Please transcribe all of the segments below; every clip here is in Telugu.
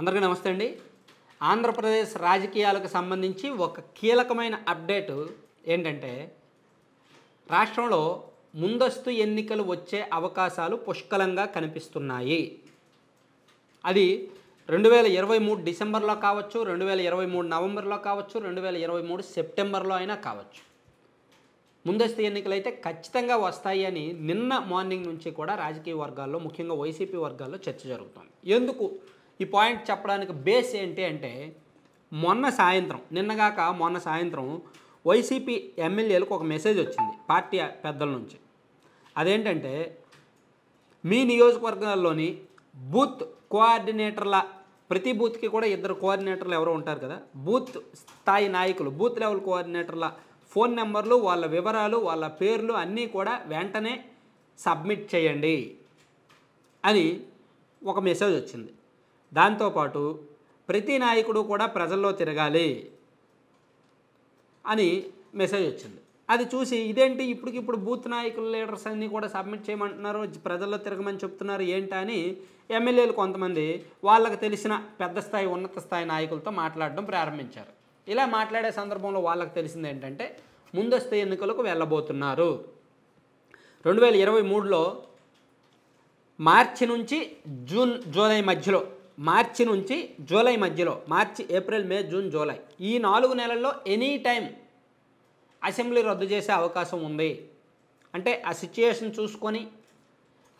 అందరికీ నమస్తే అండి ఆంధ్రప్రదేశ్ రాజకీయాలకు సంబంధించి ఒక కీలకమైన అప్డేట్ ఏంటంటే రాష్ట్రంలో ముందస్తు ఎన్నికలు వచ్చే అవకాశాలు పుష్కలంగా కనిపిస్తున్నాయి అది రెండు వేల ఇరవై మూడు డిసెంబర్లో కావచ్చు రెండు వేల ఇరవై మూడు నవంబర్లో కావచ్చు రెండు వేల ఇరవై మూడు సెప్టెంబర్లో అయినా కావచ్చు ముందస్తు ఎన్నికలైతే ఖచ్చితంగా వస్తాయి అని నిన్న మార్నింగ్ నుంచి కూడా రాజకీయ వర్గాల్లో ముఖ్యంగా వైసీపీ వర్గాల్లో చర్చ జరుగుతుంది ఎందుకు ఈ పాయింట్ చెప్పడానికి బేస్ ఏంటి అంటే మొన్న సాయంత్రం నిన్నగాక మొన్న సాయంత్రం వైసీపీ ఎమ్మెల్యేలకు ఒక మెసేజ్ వచ్చింది పార్టీ పెద్దల నుంచి అదేంటంటే మీ నియోజకవర్గాల్లోని బూత్ కోఆర్డినేటర్ల ప్రతి బూత్కి కూడా ఇద్దరు కోఆర్డినేటర్లు ఎవరో ఉంటారు కదా బూత్ స్థాయి నాయకులు బూత్ లెవెల్ కోఆర్డినేటర్ల ఫోన్ నెంబర్లు వాళ్ళ వివరాలు వాళ్ళ పేర్లు అన్నీ కూడా వెంటనే సబ్మిట్ చేయండి అని ఒక మెసేజ్ వచ్చింది దాంతోపాటు ప్రతి నాయకుడు కూడా ప్రజల్లో తిరగాలి అని మెసేజ్ వచ్చింది అది చూసి ఇదేంటి ఇప్పటికిప్పుడు బూత్ నాయకుల లీడర్స్ అన్నీ కూడా సబ్మిట్ చేయమంటున్నారు ప్రజల్లో తిరగమని చెప్తున్నారు ఏంటా అని ఎమ్మెల్యేలు కొంతమంది వాళ్ళకు తెలిసిన పెద్ద స్థాయి ఉన్నత స్థాయి నాయకులతో మాట్లాడడం ప్రారంభించారు ఇలా మాట్లాడే సందర్భంలో వాళ్ళకి తెలిసింది ఏంటంటే ముందస్తు ఎన్నికలకు వెళ్ళబోతున్నారు రెండు వేల ఇరవై మూడులో మార్చి నుంచి జూన్ జూలై మధ్యలో మార్చి నుంచి జూలై మధ్యలో March April May June July ఈ నాలుగు నెలల్లో ఎనీ టైం అసెంబ్లీ రద్దు చేసే అవకాశం ఉంది అంటే ఆ సిచ్యుయేషన్ చూసుకొని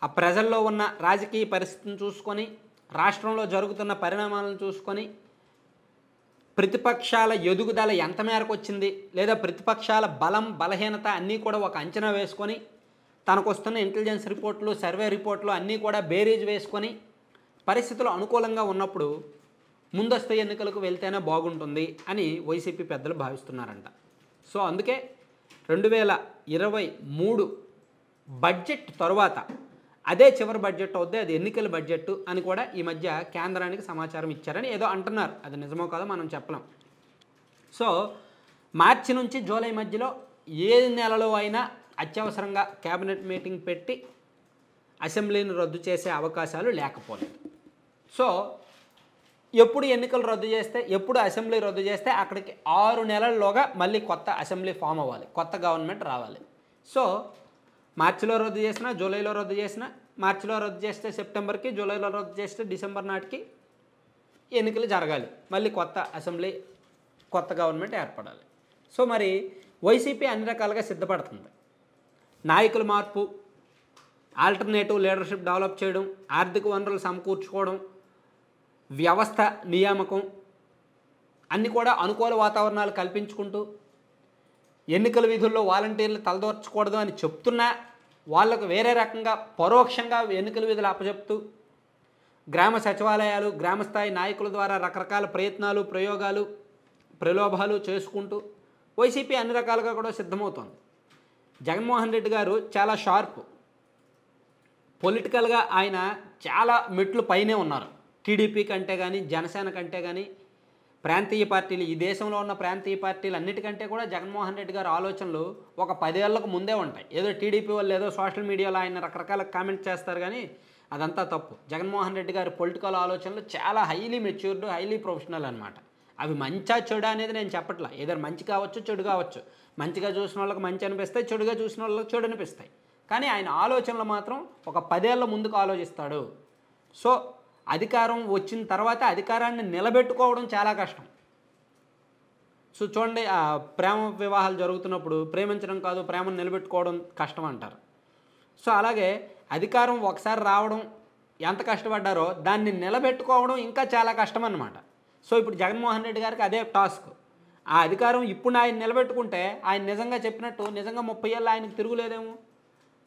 ఆ ప్రజల్లో ఉన్న రాజకీయ పరిస్థితిని చూసుకొని రాష్ట్రంలో జరుగుతున్న పరిణామాలను చూసుకొని ప్రతిపక్షాల ఎదుగుదల ఎంత మేరకు వచ్చింది లేదా ప్రతిపక్షాల బలం బలహీనత అన్నీ కూడా ఒక అంచనా వేసుకొని తనకు వస్తున్న ఇంటెలిజెన్స్ రిపోర్ట్లు సర్వే రిపోర్ట్లు అన్నీ కూడా బేరీజ్ వేసుకొని పరిస్థితులు అనుకూలంగా ఉన్నప్పుడు ముందస్తు ఎన్నికలకు వెళ్తేనే బాగుంటుంది అని వైసీపీ పెద్దలు భావిస్తున్నారంట సో అందుకే రెండు వేల ఇరవై మూడు బడ్జెట్ తర్వాత అదే చివరి బడ్జెట్ అవుద్ది అది ఎన్నికల బడ్జెట్ అని కూడా ఈ మధ్య కేంద్రానికి సమాచారం ఇచ్చారని ఏదో అంటున్నారు అది నిజమో కాదో మనం చెప్పలేం సో మార్చి నుంచి జూలై మధ్యలో ఏ నెలలో అయినా అత్యవసరంగా కేబినెట్ మీటింగ్ పెట్టి అసెంబ్లీని రద్దు చేసే అవకాశాలు లేకపోలేదు సో ఎప్పుడు ఎన్నికలు రద్దు చేస్తే ఎప్పుడు అసెంబ్లీ రద్దు చేస్తే అక్కడికి ఆరు నెలల్లోగా మళ్ళీ కొత్త అసెంబ్లీ ఫామ్ అవ్వాలి కొత్త గవర్నమెంట్ రావాలి సో మార్చిలో రద్దు చేసినా జూలైలో రద్దు చేసినా మార్చిలో రద్దు చేస్తే సెప్టెంబర్కి జూలైలో రద్దు చేస్తే డిసెంబర్ నాటికి ఎన్నికలు జరగాలి మళ్ళీ కొత్త అసెంబ్లీ కొత్త గవర్నమెంట్ ఏర్పడాలి సో మరి వైసీపీ అన్ని రకాలుగా సిద్ధపడుతుంది నాయకుల మార్పు ఆల్టర్నేటివ్ లీడర్షిప్ డెవలప్ చేయడం ఆర్థిక వనరులు సమకూర్చుకోవడం వ్యవస్థ నియామకం అన్నీ కూడా అనుకూల వాతావరణాలు కల్పించుకుంటూ ఎన్నికల విధుల్లో వాలంటీర్లు తలదోర్చకూడదు అని చెప్తున్నా వాళ్ళకు వేరే రకంగా పరోక్షంగా ఎన్నికల విధులు అప్పచెప్తూ గ్రామ సచివాలయాలు గ్రామస్థాయి నాయకుల ద్వారా రకరకాల ప్రయత్నాలు ప్రయోగాలు ప్రలోభాలు చేసుకుంటూ వైసీపీ అన్ని రకాలుగా కూడా సిద్ధమవుతోంది జగన్మోహన్ రెడ్డి గారు చాలా షార్ప్ పొలిటికల్గా ఆయన చాలా మెట్లు పైనే ఉన్నారు టీడీపీ కంటే కానీ జనసేన కంటే కానీ ప్రాంతీయ పార్టీలు ఈ దేశంలో ఉన్న ప్రాంతీయ పార్టీలు అన్నిటికంటే కూడా జగన్మోహన్ రెడ్డి గారి ఆలోచనలు ఒక పదేళ్లకు ముందే ఉంటాయి ఏదో టీడీపీ వాళ్ళు ఏదో సోషల్ మీడియాలో ఆయన రకరకాల కామెంట్ చేస్తారు కానీ అదంతా తప్పు జగన్మోహన్ రెడ్డి గారి పొలిటికల్ ఆలోచనలు చాలా హైలీ మెచ్యూర్డ్ హైలీ ప్రొఫెషనల్ అనమాట అవి మంచా చెడు అనేది నేను చెప్పట్లా ఏదో మంచి కావచ్చు చెడు కావచ్చు మంచిగా చూసిన వాళ్ళకి మంచి అనిపిస్తాయి చెడుగా చూసిన వాళ్ళకి చెడు అనిపిస్తాయి కానీ ఆయన ఆలోచనలు మాత్రం ఒక పదేళ్ల ముందుకు ఆలోచిస్తాడు సో అధికారం వచ్చిన తర్వాత అధికారాన్ని నిలబెట్టుకోవడం చాలా కష్టం సో చూడండి ప్రేమ వివాహాలు జరుగుతున్నప్పుడు ప్రేమించడం కాదు ప్రేమను నిలబెట్టుకోవడం కష్టం అంటారు సో అలాగే అధికారం ఒకసారి రావడం ఎంత కష్టపడ్డారో దాన్ని నిలబెట్టుకోవడం ఇంకా చాలా కష్టం అన్నమాట సో ఇప్పుడు జగన్మోహన్ రెడ్డి గారికి అదే టాస్క్ ఆ అధికారం ఇప్పుడు ఆయన నిలబెట్టుకుంటే ఆయన నిజంగా చెప్పినట్టు నిజంగా ముప్పై ఏళ్ళు ఆయనకు తిరుగులేదేమో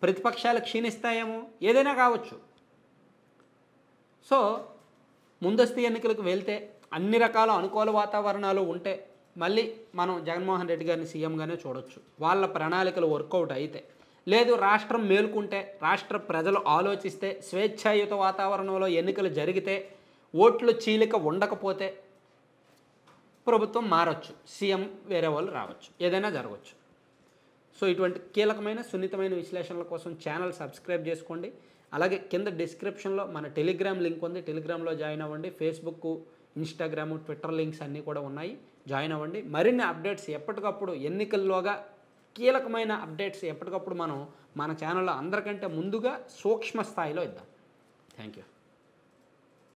ప్రతిపక్షాలు క్షీణిస్తాయేమో ఏదైనా కావచ్చు సో ముందస్తు ఎన్నికలకు వెళ్తే అన్ని రకాల అనుకూల వాతావరణాలు ఉంటే మళ్ళీ మనం జగన్మోహన్ రెడ్డి గారిని సీఎంగానే చూడొచ్చు వాళ్ళ ప్రణాళికలు వర్కౌట్ అయితే లేదు రాష్ట్రం మేల్కుంటే రాష్ట్ర ప్రజలు ఆలోచిస్తే స్వేచ్ఛాయుత వాతావరణంలో ఎన్నికలు జరిగితే ఓట్లు చీలిక ఉండకపోతే ప్రభుత్వం మారచ్చు సీఎం వేరే వాళ్ళు రావచ్చు ఏదైనా జరగవచ్చు సో ఇటువంటి కీలకమైన సున్నితమైన విశ్లేషణల కోసం ఛానల్ సబ్స్క్రైబ్ చేసుకోండి అలాగే కింద డిస్క్రిప్షన్లో మన టెలిగ్రామ్ లింక్ ఉంది టెలిగ్రామ్లో జాయిన్ అవ్వండి ఫేస్బుక్ ఇన్స్టాగ్రాము ట్విట్టర్ లింక్స్ అన్నీ కూడా ఉన్నాయి జాయిన్ అవ్వండి మరిన్ని అప్డేట్స్ ఎప్పటికప్పుడు ఎన్నికల్లోగా కీలకమైన అప్డేట్స్ ఎప్పటికప్పుడు మనం మన ఛానల్లో అందరికంటే ముందుగా సూక్ష్మ స్థాయిలో ఇద్దాం థ్యాంక్ యూ